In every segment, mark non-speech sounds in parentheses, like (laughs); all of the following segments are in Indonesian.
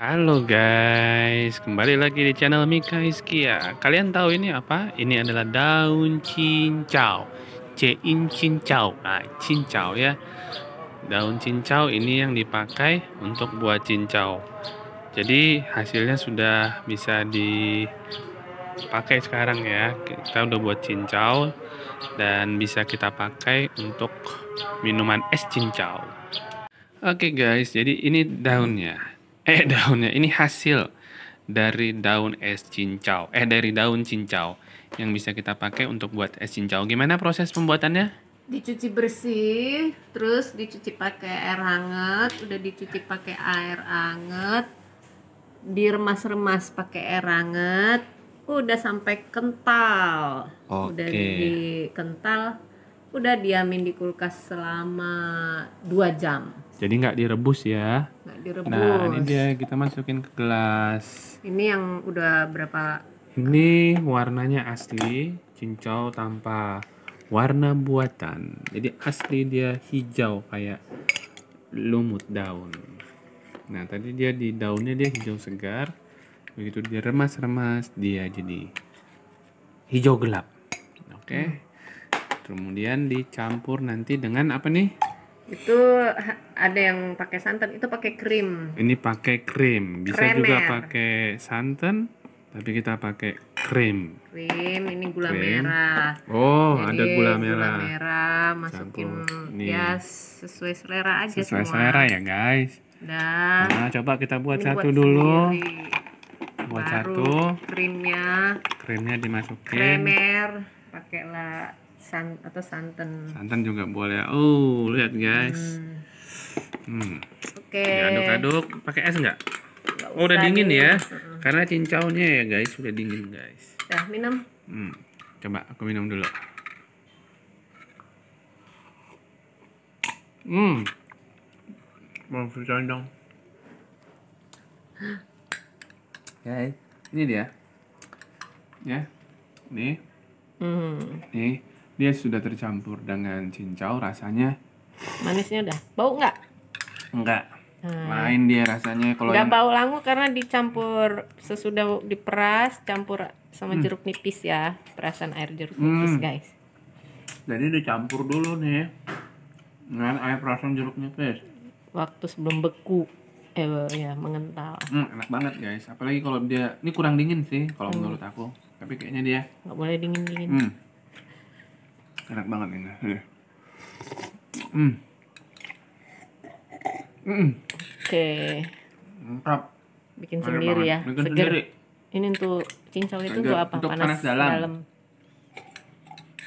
Halo guys, kembali lagi di channel Mika Iskia. Kalian tahu ini apa? Ini adalah daun cincau. cin cincau. Nah, cincau ya. Daun cincau ini yang dipakai untuk buat cincau. Jadi hasilnya sudah bisa dipakai sekarang ya. Kita udah buat cincau dan bisa kita pakai untuk minuman es cincau. Oke okay guys, jadi ini daunnya eh (laughs) daunnya ini hasil dari daun es cincau eh dari daun cincau yang bisa kita pakai untuk buat es cincau gimana proses pembuatannya dicuci bersih terus dicuci pakai air hangat udah dicuci pakai air hangat diremas-remas pakai air hangat udah sampai kental okay. udah di kental udah diamin di kulkas selama dua jam jadi nggak direbus ya direbus. Nah, ini dia kita masukin ke gelas. Ini yang udah berapa? Ini warnanya asli, cincau tanpa warna buatan. Jadi asli dia hijau kayak lumut daun. Nah, tadi dia di daunnya dia hijau segar. Begitu remas remas dia jadi hijau gelap. Oke. Okay. Hmm. Kemudian dicampur nanti dengan apa nih? itu ada yang pakai santan itu pakai krim ini pakai krim bisa Kremer. juga pakai santan tapi kita pakai krim krim ini gula krim. merah oh Jadi, ada gula merah gula merah masukin Nih. ya sesuai selera aja sesuai semua. selera ya guys dan nah, coba kita buat satu buat dulu sendiri. buat Baru satu krimnya krimnya dimasukin kremer pakailah san atau santan santan juga boleh oh lihat guys hmm. Hmm. oke okay. aduk-aduk pakai es nggak oh, udah dingin ya karena cincaunya ya guys udah dingin guys dah minum hmm. coba aku minum dulu hmm mau dong guys ini dia ya nih hmm. nih dia sudah tercampur dengan cincau, rasanya manisnya udah. Bau nggak? Enggak. Hmm. dia rasanya kalau nggak yang... bau langu karena dicampur sesudah diperas campur sama hmm. jeruk nipis ya perasan air jeruk hmm. nipis hmm. guys. Jadi dicampur dulu nih ya. dengan air perasan jeruk nipis. Waktu sebelum beku eh ya mengental. Hmm, enak banget guys apalagi kalau dia ini kurang dingin sih kalau hmm. menurut aku tapi kayaknya dia nggak boleh dingin dingin. Hmm enak banget ini hmm mm. oke okay. bikin Mereka sendiri banget. ya bikin seger sendiri. ini untuk cincau itu untuk apa untuk panas, panas dalam, dalam.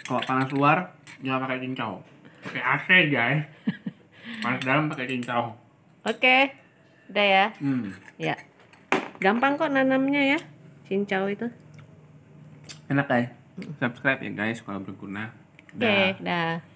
kalau panas luar jangan pakai cincau pakai AC ya. guys (laughs) panas dalam pakai cincau oke okay. udah ya hmm. ya gampang kok nanamnya ya cincau itu enak guys hmm. subscribe ya guys kalau berguna Oke, Okay, dah.